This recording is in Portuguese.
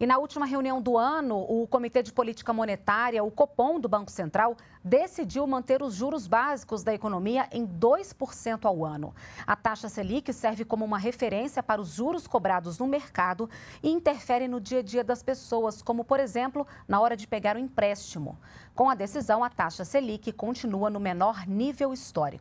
E na última reunião do ano, o Comitê de Política Monetária, o Copom do Banco Central, decidiu manter os juros básicos da economia em 2% ao ano. A taxa Selic serve como uma referência para os juros cobrados no mercado e interfere no dia a dia das pessoas, como, por exemplo, na hora de pegar o um empréstimo. Com a decisão, a taxa Selic continua no menor nível histórico.